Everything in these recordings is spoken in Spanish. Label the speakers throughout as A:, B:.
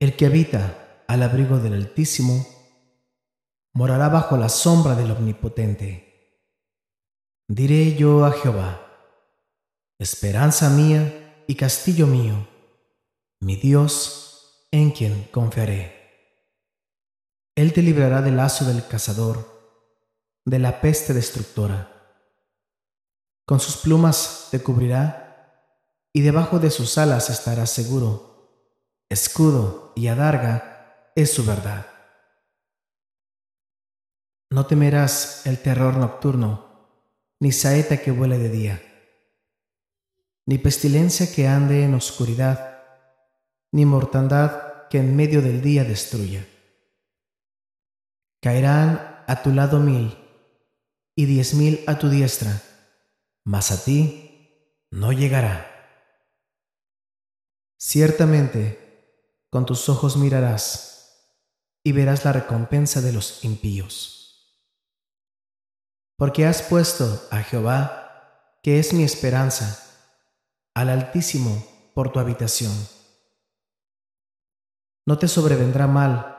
A: El que habita al abrigo del Altísimo morará bajo la sombra del Omnipotente. Diré yo a Jehová, esperanza mía y castillo mío, mi Dios en quien confiaré. Él te librará del lazo del cazador, de la peste destructora. Con sus plumas te cubrirá y debajo de sus alas estarás seguro escudo y adarga es su verdad. No temerás el terror nocturno, ni saeta que vuele de día, ni pestilencia que ande en oscuridad, ni mortandad que en medio del día destruya. Caerán a tu lado mil y diez mil a tu diestra, mas a ti no llegará. Ciertamente, con tus ojos mirarás y verás la recompensa de los impíos. Porque has puesto a Jehová, que es mi esperanza, al Altísimo por tu habitación. No te sobrevendrá mal,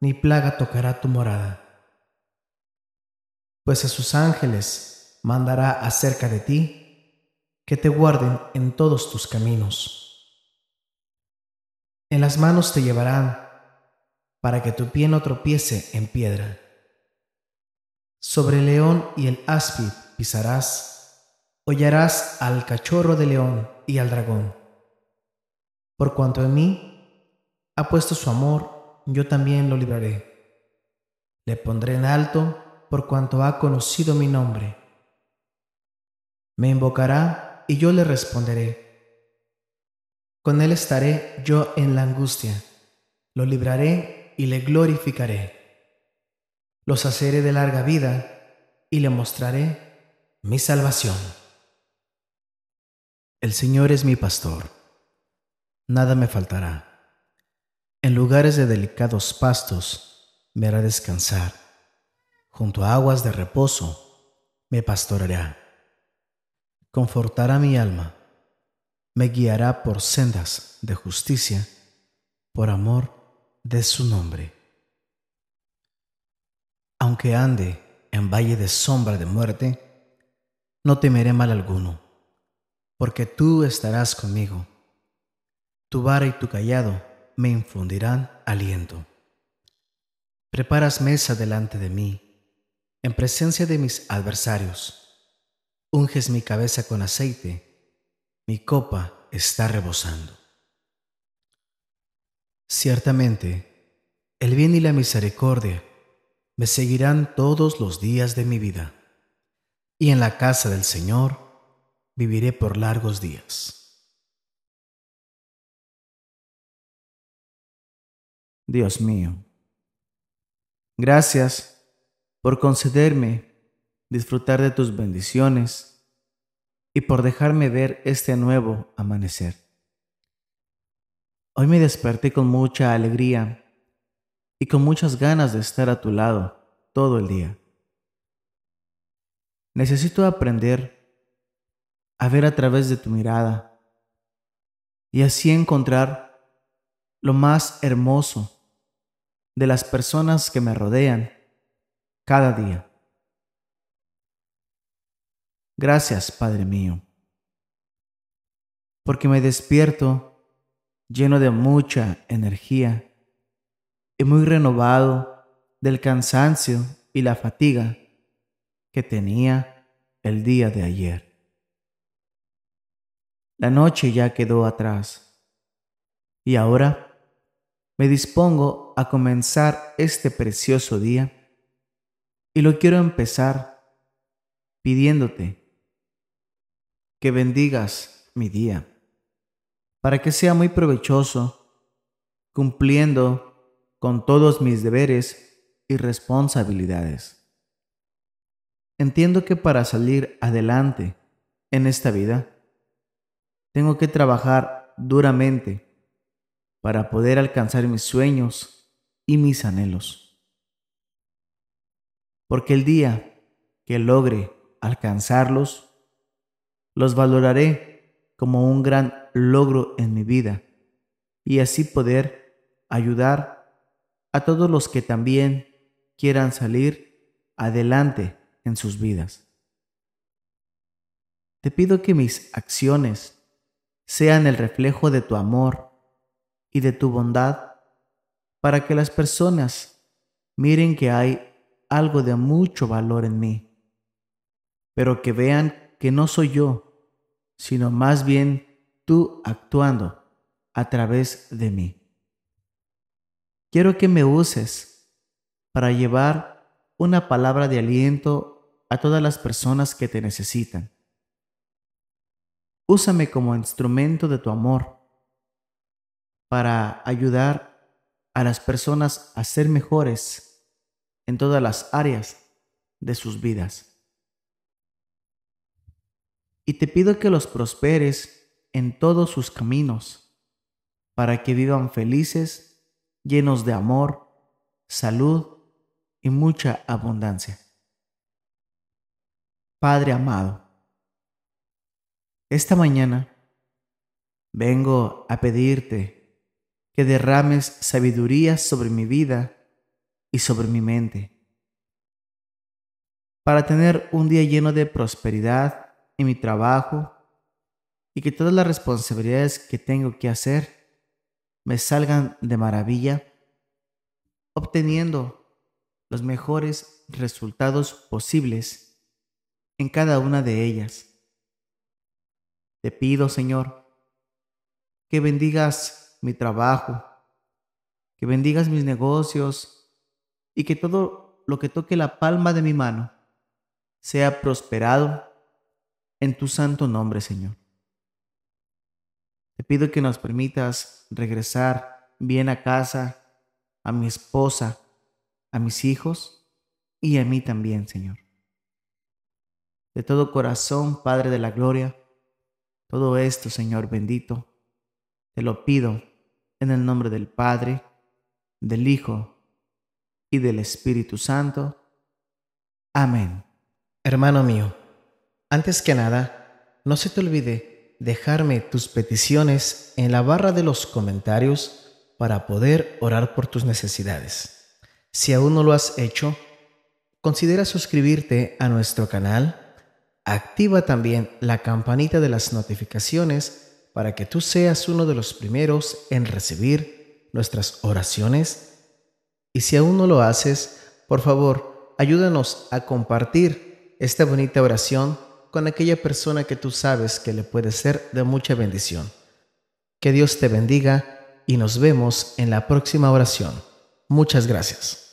A: ni plaga tocará tu morada. Pues a sus ángeles mandará acerca de ti, que te guarden en todos tus caminos. En las manos te llevarán para que tu pie no tropiece en piedra. Sobre el león y el áspid pisarás, hollarás al cachorro de león y al dragón. Por cuanto en mí ha puesto su amor, yo también lo libraré. Le pondré en alto por cuanto ha conocido mi nombre. Me invocará y yo le responderé. Con él estaré yo en la angustia, lo libraré y le glorificaré. Los haceré de larga vida y le mostraré mi salvación. El Señor es mi pastor, nada me faltará. En lugares de delicados pastos me hará descansar, junto a aguas de reposo me pastoreará, confortará mi alma me guiará por sendas de justicia por amor de su nombre. Aunque ande en valle de sombra de muerte, no temeré mal alguno, porque tú estarás conmigo. Tu vara y tu callado me infundirán aliento. Preparas mesa delante de mí, en presencia de mis adversarios. Unges mi cabeza con aceite mi copa está rebosando. Ciertamente, el bien y la misericordia me seguirán todos los días de mi vida, y en la casa del Señor viviré por largos días. Dios mío, gracias por concederme disfrutar de tus bendiciones y por dejarme ver este nuevo amanecer. Hoy me desperté con mucha alegría y con muchas ganas de estar a tu lado todo el día. Necesito aprender a ver a través de tu mirada y así encontrar lo más hermoso de las personas que me rodean cada día. Gracias, Padre mío, porque me despierto lleno de mucha energía y muy renovado del cansancio y la fatiga que tenía el día de ayer. La noche ya quedó atrás y ahora me dispongo a comenzar este precioso día y lo quiero empezar pidiéndote que bendigas mi día, para que sea muy provechoso, cumpliendo con todos mis deberes y responsabilidades. Entiendo que para salir adelante en esta vida, tengo que trabajar duramente para poder alcanzar mis sueños y mis anhelos. Porque el día que logre alcanzarlos, los valoraré como un gran logro en mi vida y así poder ayudar a todos los que también quieran salir adelante en sus vidas. Te pido que mis acciones sean el reflejo de tu amor y de tu bondad para que las personas miren que hay algo de mucho valor en mí, pero que vean que no soy yo sino más bien tú actuando a través de mí. Quiero que me uses para llevar una palabra de aliento a todas las personas que te necesitan. Úsame como instrumento de tu amor para ayudar a las personas a ser mejores en todas las áreas de sus vidas y te pido que los prosperes en todos sus caminos, para que vivan felices, llenos de amor, salud y mucha abundancia. Padre amado, esta mañana vengo a pedirte que derrames sabiduría sobre mi vida y sobre mi mente, para tener un día lleno de prosperidad en mi trabajo y que todas las responsabilidades que tengo que hacer me salgan de maravilla, obteniendo los mejores resultados posibles en cada una de ellas. Te pido, Señor, que bendigas mi trabajo, que bendigas mis negocios y que todo lo que toque la palma de mi mano sea prosperado en tu santo nombre, Señor. Te pido que nos permitas regresar bien a casa, a mi esposa, a mis hijos y a mí también, Señor. De todo corazón, Padre de la Gloria, todo esto, Señor bendito, te lo pido en el nombre del Padre, del Hijo y del Espíritu Santo. Amén. Hermano mío, antes que nada, no se te olvide dejarme tus peticiones en la barra de los comentarios para poder orar por tus necesidades. Si aún no lo has hecho, considera suscribirte a nuestro canal, activa también la campanita de las notificaciones para que tú seas uno de los primeros en recibir nuestras oraciones. Y si aún no lo haces, por favor, ayúdanos a compartir esta bonita oración con aquella persona que tú sabes que le puede ser de mucha bendición. Que Dios te bendiga y nos vemos en la próxima oración. Muchas gracias.